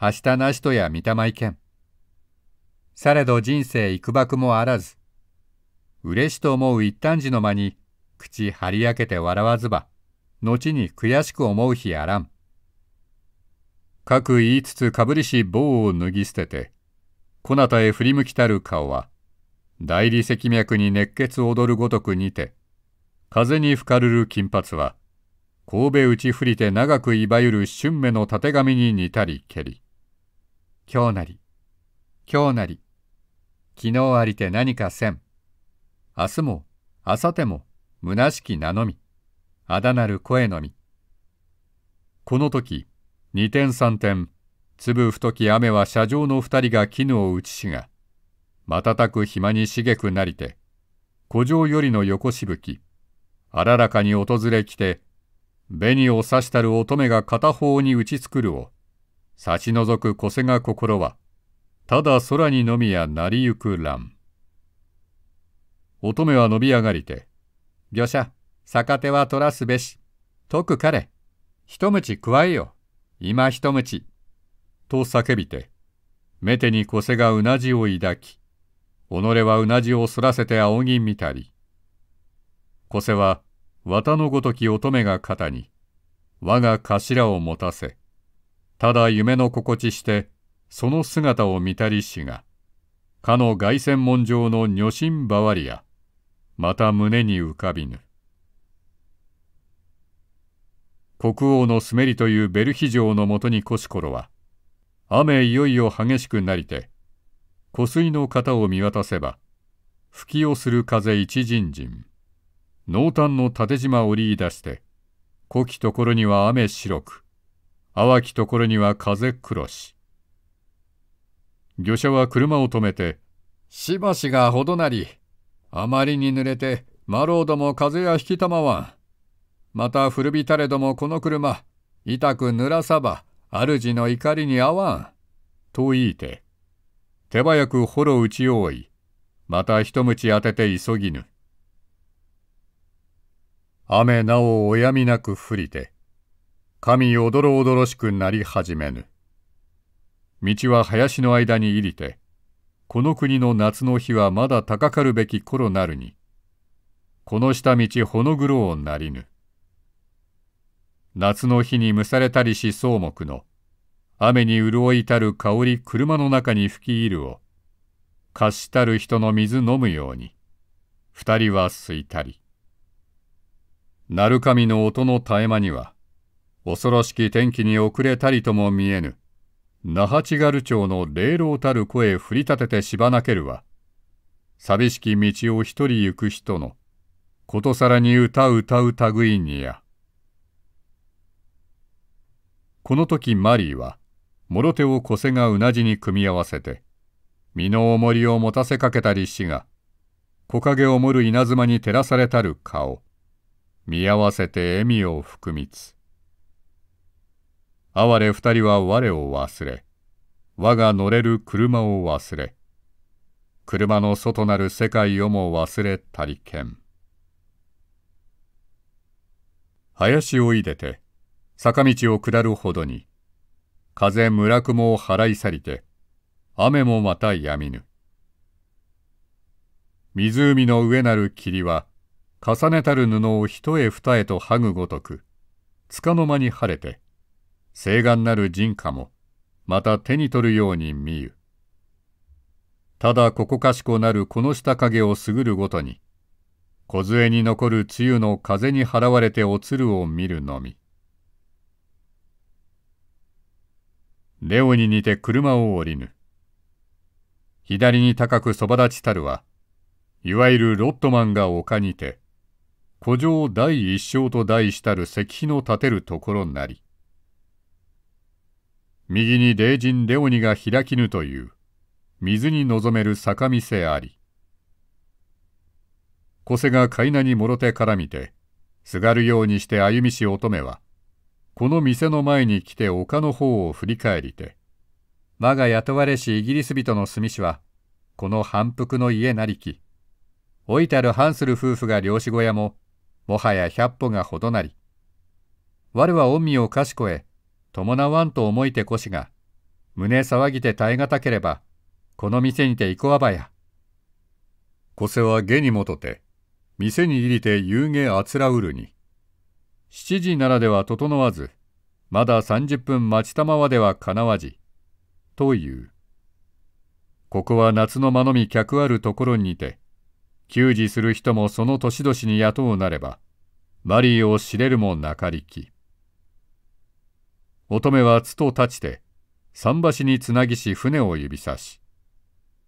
明日なしとや見たまいけん。されど人生幾ばくもあらず、嬉しと思う一旦時の間に、口張り開けて笑わずば、後に悔しく思う日あらん。かく言いつつかぶりし棒を脱ぎ捨てて、こなたへ振り向きたる顔は、大理石脈に熱血踊るごとくにて、風に吹かるる金髪は、神戸打ち振りて長くいばゆる春芽のたてがみに似たりけり。今日なり、今日なり、昨日ありて何かせん。明日も、明後日も、虚しき名のみ、あだなる声のみ。この時、二点三点、粒太き雨は車上の二人が絹を打ちしが、瞬く暇に茂くなりて、古城よりの横しぶき、あららかに訪れきて、紅を刺したる乙女が片方に打ちつくるを、差しぞく小瀬が心は、ただ空にのみやなりゆく乱。乙女は伸び上がりて、魚者、逆手は取らすべし、とく彼、一口くわえよ、今一口、と叫びて、目手に小瀬がうなじを抱き、己はうなじをそらせて仰ぎ見たり。小瀬は綿のごとき乙女が肩に、我が頭を持たせ、ただ夢の心地して、その姿を見たりしが、かの凱旋門上の女神ばわりや、また胸に浮かびぬ。国王のスメリというベルヒ城のもとに越し頃は、雨いよいよ激しくなりて、湖水の型を見渡せば、吹きをする風一陣陣、濃淡の縦島をり出して、古きところには雨白く、淡きところには風黒し。漁者は車を止めて、しばしがほどなり、あまりに濡れて、マローども風や引きたまわん。また古びたれどもこの車、痛く濡らさば、主の怒りに合わん。と言いて、手早く幌打ち用い、また一鞭当てて急ぎぬ。雨なおおやみなく降りて、神おどろおどろしくなり始めぬ。道は林の間に入りて、この国の夏の日はまだ高かるべき頃なるに、この下道ほのぐろうなりぬ。夏の日に蒸されたりし草木の、雨に潤いたる香り車の中に吹き入るを、貸したる人の水飲むように、二人はすいたり。鳴神の音の絶え間には、恐ろしき天気に遅れたりとも見えぬ、那覇千軽町の霊老たる声振り立ててしばなけるは、寂しき道を一人行く人の、ことさらに歌う歌う類にや。この時マリーは、諸手を小瀬がうなじに組み合わせて身の重りを持たせかけたりしが木陰を盛る稲妻に照らされたる顔見合わせて笑みを含みつ哀れ二人は我を忘れ我が乗れる車を忘れ車の外なる世界をも忘れたりけん林をいでて坂道を下るほどに風村雲を払い去りて、雨もまたやみぬ。湖の上なる霧は、重ねたる布を一重二重と剥ぐごとく、つかの間に晴れて、西岸なる人家も、また手に取るように見ゆ。ただここかしこなるこの下影をすぐるごとに、小杖に残る露の風に払われておつるを見るのみ。レオに似て車を降りぬ。左に高くそば立ちたるは、いわゆるロットマンが丘にて、古城第一章と題したる石碑の建てるところなり。右に霊人レオニが開きぬという、水に望める坂見せあり。小瀬が海南にもろ手から見て、すがるようにして歩みし乙女は、この店の前に来て丘の方を振り返りて我が雇われしイギリス人の住みしはこの反復の家なりき老いたるハンスル夫婦が漁師小屋ももはや百歩がほどなり我は御身を賢え伴わんと思いてこしが胸騒ぎて耐え難ければこの店にて行こわばや。こせは下にもとて店に入りて夕げあつらうるに7時ならでは整わず、まだ30分待ちたまわではかなわじ、という。ここは夏の間のみ客あるところにて、給仕する人もその年々に雇うなれば、マリーを知れるもなかりき。乙女はつと立ちて、桟橋につなぎし船を指さし。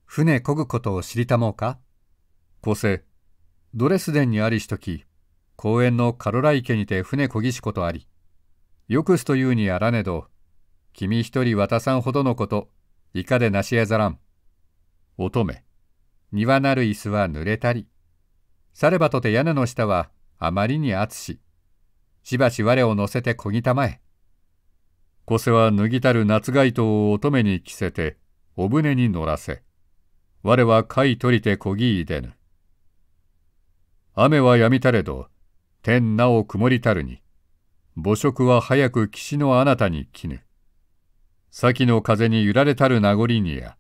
船こぐことを知りたもうかこせ、ドレスデンにありしとき、公園のカロライ家にて船こぎしことあり、よくすというにあらねど、君一人渡さんほどのこと、いかでなしえざらん。乙女、庭なる椅子は濡れたり、さればとて屋根の下はあまりに暑し、しばし我を乗せてこぎたまえ。こせは脱ぎたる夏街灯を乙女に着せて、お船に乗らせ、我は貝取りてこぎいでぬ。雨はやみたれど、天なお曇りたるに、母食は早く岸のあなたに来ぬ。先の風に揺られたる名残にや、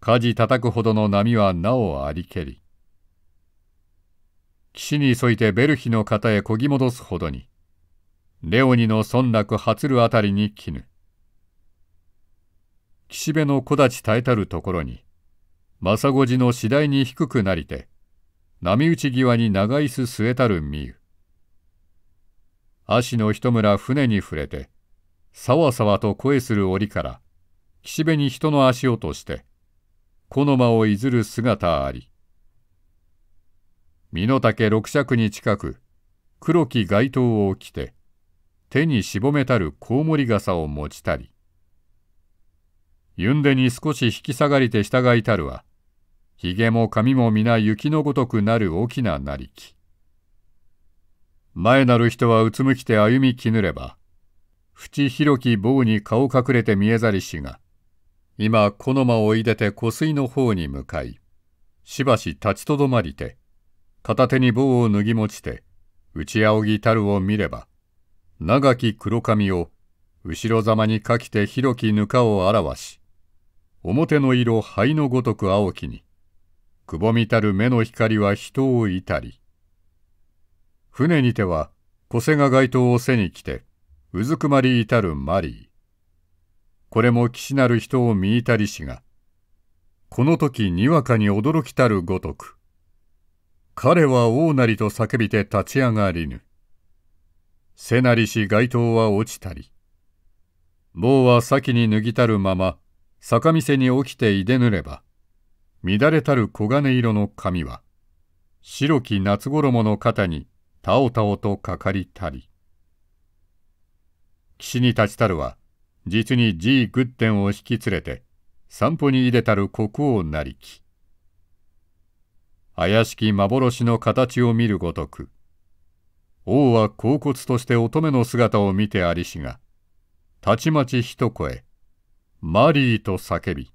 事叩くほどの波はなおありけり。岸に急いてベルヒの方へこぎ戻すほどに、レオニの村落発るあたりに来ぬ。岸辺の木立耐えたるところに、政子寺の次第に低くなりて、波打ち際に長椅子据えたるみ湯。足の一村船に触れて、さわさわと声する折から、岸辺に人の足音して、この間をいずる姿あり。身の丈六尺に近く、黒き街灯を着て、手にしぼめたるコウモリ傘を持ちたり。ゆんでに少し引き下がりて従いたるは、髭も髪も皆雪のごとくなる大きななりき。前なる人はうつむきて歩みきぬれば、淵広き棒に顔隠れて見えざりしが、今この間をいでて湖水の方に向かい、しばし立ちとどまりて、片手に棒を脱ぎ持ちて、内仰ぎたるを見れば、長き黒髪を後ろざまにかきて広きぬかを表し、表の色灰のごとく青きに、くぼみたる目の光は人をいたり、船にては小瀬が街灯を背に来てうずくまり至るマリーこれも騎士なる人を見いたりしがこの時にわかに驚きたるごとく彼は王なりと叫びて立ち上がりぬ背なりし街灯は落ちたり棒は先に脱ぎたるまま坂店に起きていでぬれば乱れたる黄金色の髪は白き夏衣の肩にたおたおとかかりたり岸に立ちたるは実にーグッデンを引き連れて散歩に入れたる国王なりき怪しき幻の形を見るごとく王は恍惚として乙女の姿を見てありしがたちまち一声「マリー」と叫び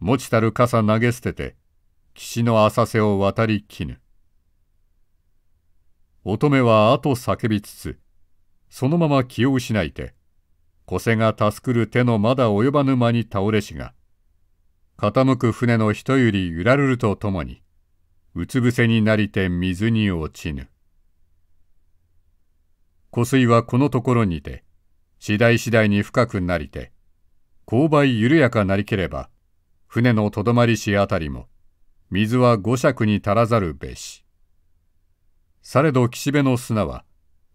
持ちたる傘投げ捨てて岸の浅瀬を渡りきぬ乙女はあと叫びつつ、そのまま気を失いて、小瀬が助くる手のまだ及ばぬ間に倒れしが、傾く船の人より揺らるるとともに、うつ伏せになりて水に落ちぬ。湖水はこのところにて、次第次第に深くなりて、勾配緩やかなりければ、船のとどまりしあたりも、水は五尺に足らざるべし。されど岸辺の砂は、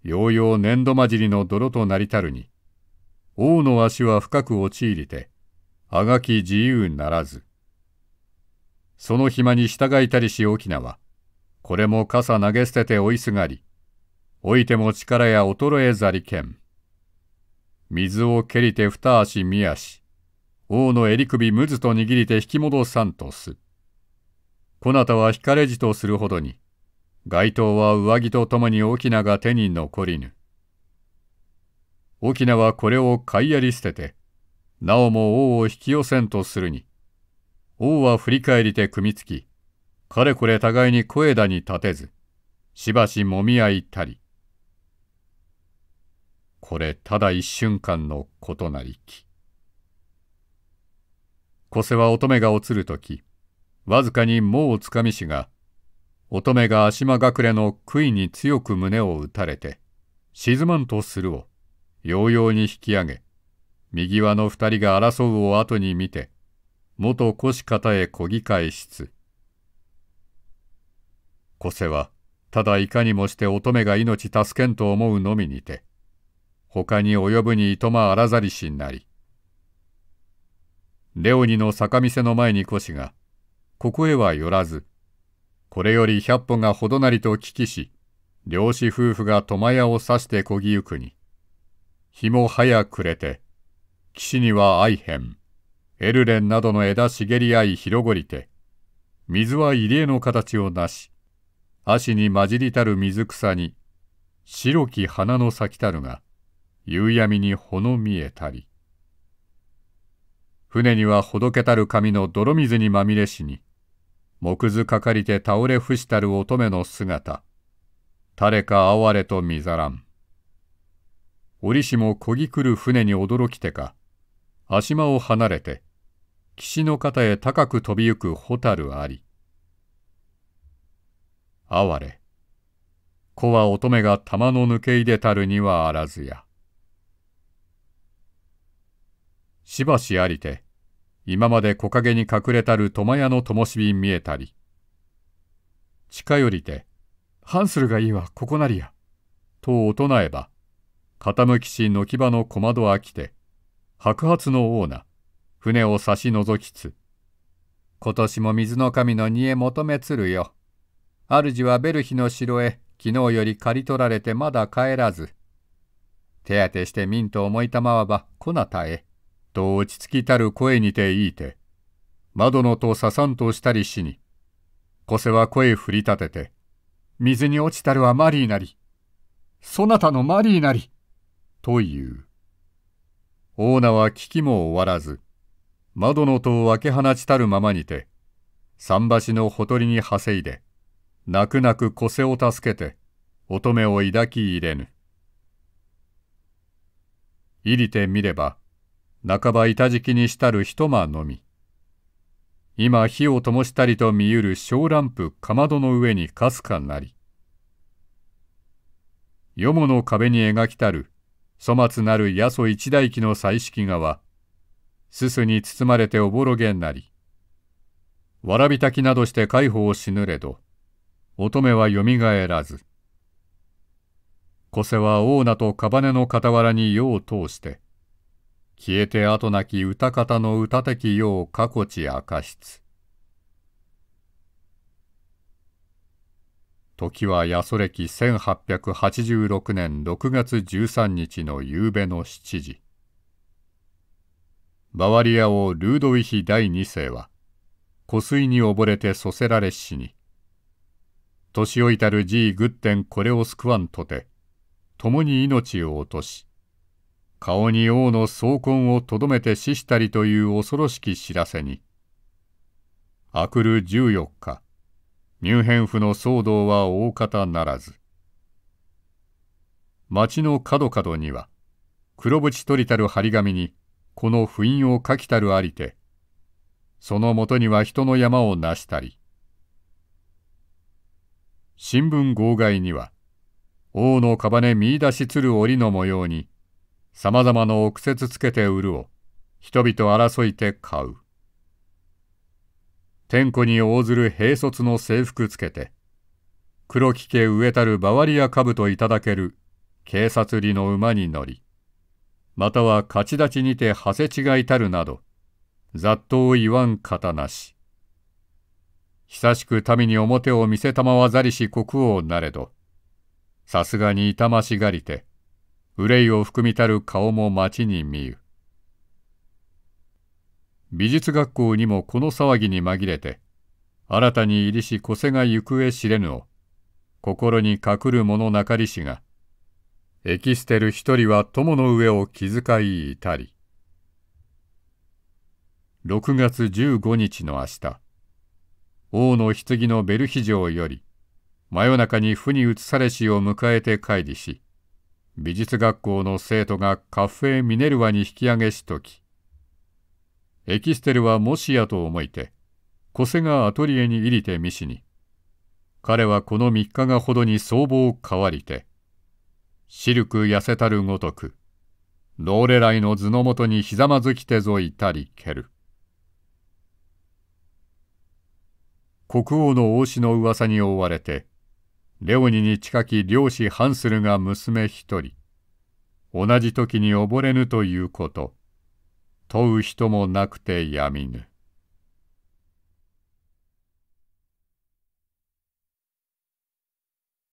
ようよう粘土混じりの泥となりたるに、王の足は深く陥りて、あがき自由ならず。その暇に従いたりし翁は、これも傘投げ捨てて追いすがり、老いても力や衰えざりけん。水を蹴りて二足や足、王の襟首むずと握りて引き戻さんとす。こなたは惹かれじとするほどに、街灯は上着とともに翁が手に残りぬ。翁はこれを買いやり捨てて、なおも王を引き寄せんとするに、王は振り返りて組みつき、かれこれ互いに声だに立てず、しばしもみ合いたり。これただ一瞬間のことなりき。小瀬は乙女が落つるとき、わずかにもうつかみしが、乙女が足間隠れの杭に強く胸を打たれて、沈まんとするを、ようように引き上げ、右輪の二人が争うを後に見て、元腰方へこぎ返しつ。小瀬は、ただいかにもして乙女が命助けんと思うのみにて、他に及ぶにいとまあらざりしなり。レオニの酒店の前に腰が、ここへは寄らず、これより百歩がほどなりと聞きし、漁師夫婦が苫屋を刺してこぎゆくに。日も早暮れて、岸には愛変、エルレンなどの枝茂り合い広ごりて、水は入江の形をなし、足に混じりたる水草に、白き花の咲きたるが、夕闇にほの見えたり。船にはほどけたる髪の泥水にまみれしに、木図かかりて倒れ伏したる乙女の姿。誰か哀れと見ざらん。折しもこぎくる船に驚きてか、足間を離れて、岸の肩へ高く飛びゆく蛍あり。哀れ。子は乙女が玉の抜け入れたるにはあらずや。しばしありて、今まで木陰に隠れたる苫屋の灯火見えたり近寄りて「ハンスルがいいわここなりや」とお唱えば傾きし軒場の小窓は来て白髪のオーナ船を差し覗きつ今年も水の神の荷へ求めつるよ主はベルヒの城へ昨日より刈り取られてまだ帰らず手当てして民と思いたまわばこなたへと落ち着きたる声にていいて、窓のとささんとしたりしに、小瀬は声振り立てて、水に落ちたるはマリーなり、そなたのマリーなり、と言う。オーナは聞きも終わらず、窓の戸を分け放ちたるままにて、桟橋のほとりにはせいで、泣く泣く小瀬を助けて、乙女を抱き入れぬ。入りてみれば、半ば板敷きにしたる一間のみ。今火を灯したりと見ゆる小ランプかまどの上にかすかなり。よもの壁に描きたる粗末なる八祖一代記の彩色画は、すすに包まれておぼろげなり。わらびたきなどして介抱をしぬれど、乙女はよみがえらず。小瀬はオーナとカバネの傍らに世を通して、消えて後なき歌方の歌的よう過去地赤室。時は八曽歴1886年6月13日の夕べの7時。バワリア王ルードウィヒ第二世は、湖水に溺れてそせられ死に、年老いたるじいグッテンこれを救わんとて、共に命を落とし、顔に王の荘魂をとどめて死したりという恐ろしき知らせに。明くる十四日、ミュンヘン府の騒動は大方ならず。町の角角には、黒縁取りたる張り紙に、この封印を書きたるありて、そのもとには人の山をなしたり、新聞号外には、王のかばね見出しつる折の模様に、さまざまの臆説つけて売るを人々争いて買う天子に応ずる兵卒の制服つけて黒き家植えたるバワリア株といただける警察利の馬に乗りまたは勝ち立ちにて馳せ違いたるなど雑踏を言わん方なし久しく民に表を見せたまわざりし国王なれどさすがに痛ましがりて憂いを含みたる顔も町に見ゆ美術学校にもこの騒ぎに紛れて新たに入りし小瀬が行方知れぬを心に隠る者なかりしがエキステル一人は友の上を気遣い至り6月15日の明日王の棺のベルヒ城より真夜中に負に移されしを迎えて会議し美術学校の生徒がカフェ・ミネルワに引き上げしときエキステルはもしやと思いて小瀬がアトリエに入りて見しに彼はこの三日がほどに相棒変わりてシルク痩せたるごとくローレライの図のもとにひざまずきてぞいたり蹴る国王の王子の噂に追われてレオニに近き漁師ハンスルが娘一人同じ時に溺れぬということ問う人もなくてやみぬ